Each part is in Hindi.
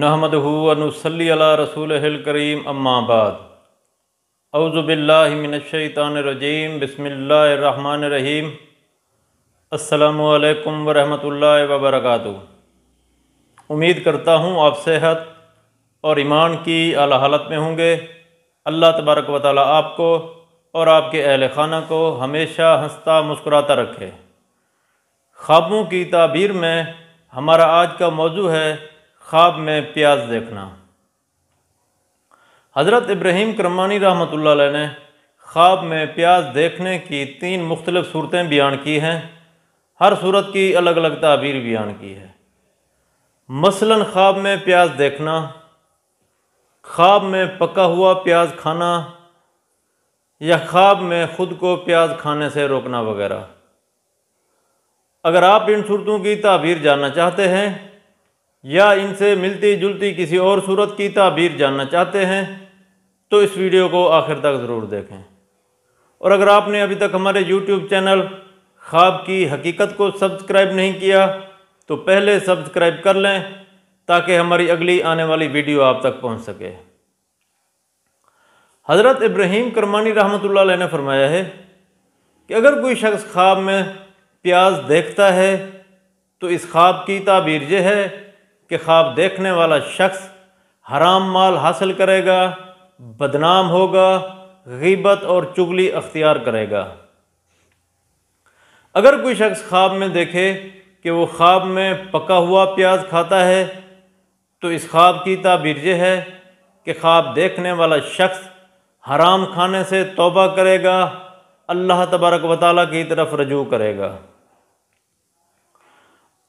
नहमद अनुसली अला रसूल करीम अम्माबाद अवज़ुबिल्लाशैतानरजीम रहीम अल्लाम वरम वबरक उम्मीद करता हूँ आप सेहत और ईमान की अला हालत में होंगे अल्लाह तबारक व वाली आपको और आपके अहल खाना को हमेशा हंसता मुस्कुराता रखे ख्वाबों की तबीर में हमारा आज का मौजू है ख्वाब में प्याज देखना हज़रत इब्राहिम करमानी रहमत ने ख्वाब में प्याज देखने की तीन मुख्तलिफ़ सूरतें बयान की हैं हर सूरत की अलग अलग तबीर बयान की है मसलन ख्वाब में प्याज देखना ख्वाब में पका हुआ प्याज खाना या ख्वाब में ख़ुद को प्याज खाने से रोकना वगैरह अगर आप इन सूरतों की तबीर जानना चाहते हैं या इनसे मिलती जुलती किसी और सूरत की ताबीर जानना चाहते हैं तो इस वीडियो को आखिर तक ज़रूर देखें और अगर आपने अभी तक हमारे YouTube चैनल ख्वाब की हकीकत को सब्सक्राइब नहीं किया तो पहले सब्सक्राइब कर लें ताकि हमारी अगली आने वाली वीडियो आप तक पहुंच सके हज़रत इब्राहिम करमानी रहमत ने फरमाया है कि अगर कोई शख्स ख्वाब में प्याज देखता है तो इस ख्वाब की ताबीर यह है कि ख्वाब देखने वाला शख्स हराम माल हासिल करेगा बदनाम होगा गीबत और चुगली अख्तियार करेगा अगर कोई शख्स ख्वाब में देखे कि वो ख्वाब में पका हुआ प्याज खाता है तो इस ख्वाब की ताबीर यह है कि ख्वाब देखने वाला शख्स हराम खाने से तोबा करेगा अल्लाह तबारक वाली की तरफ रजू करेगा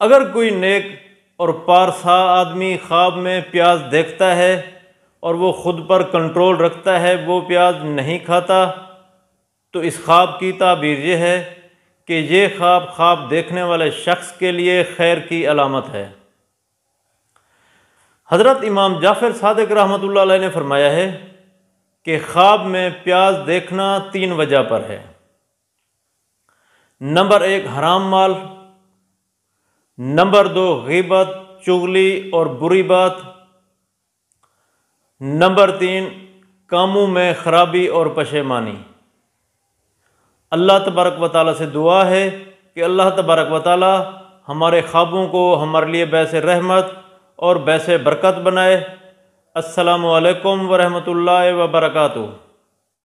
अगर कोई नेक और पारसा आदमी ख्वाब में प्याज देखता है और वो ख़ुद पर कंट्रोल रखता है वो प्याज नहीं खाता तो इस ख्वाब की ताबीर यह है कि ये ख्वाब ख्वाब देखने वाले शख्स के लिए खैर की अलामत है हज़रत इमाम जाफ़िर सदक रहमत ने फरमाया है कि ख्वाब में प्याज देखना तीन वजह पर है नंबर एक हराम माल नंबर दो गिबत चुगली और बुरी बात नंबर तीन कामों में खराबी और पशेमानी अल्लाह तबारक व ताली से दुआ है कि अल्लाह तबारक व हमारे ख्वाबों को हमारे लिए बैस रहमत और बैसे बरकत बनाए असलकम वरहमल वर्का